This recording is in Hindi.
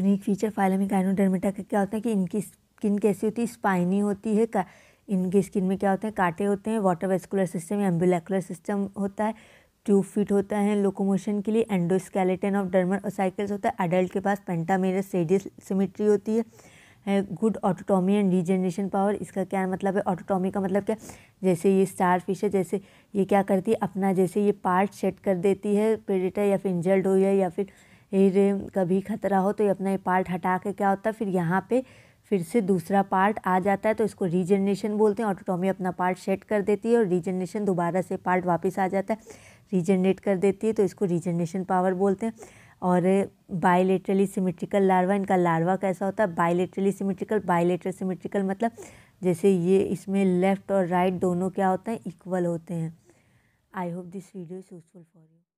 यूनिक फीचर फाइलमिकाइनोडर्मेटा का क्या होता है कि इनकी स्किन कैसी होती है स्पाइनी होती है का इनकी स्किन में क्या होते हैं कांटे होते हैं water vascular system ambulacral system होता है ट्यूब फिट होता है लोकोमोशन के लिए एंडोस्केलेटन ऑफ डर्मर साइकिल्स होता है अडल्ट के पास पेंटामेरस सेडियस सिमेट्री होती है है good autotomy and regeneration power इसका क्या मतलब है ऑटोटॉमी का मतलब क्या जैसे ये स्टार फिश है जैसे ये क्या करती है अपना जैसे ये पार्ट सेट कर देती है प्रेडेटर या फिर इंजर्ड हो या फिर फिर कभी खतरा हो तो ये अपना ये पार्ट हटा के क्या होता है फिर यहाँ पे फिर से दूसरा पार्ट आ जाता है तो इसको रीजनरेशन बोलते हैं ऑटोटॉमी अपना पार्ट सेट कर देती है और रीजनरेशन दोबारा से पार्ट वापस आ जाता है रीजनरेट कर देती है तो इसको रीजनरेशन पावर बोलते हैं और बायोलेटरली सिमेट्रिकल लार्वा इनका लार्वा कैसा होता है बायोलेट्रली सिमेट्रिकल बायोलेट्रल सिमेट्रिकल मतलब जैसे ये इसमें लेफ़्ट और राइट right दोनों क्या होते हैं इक्वल होते हैं I hope this video is useful for you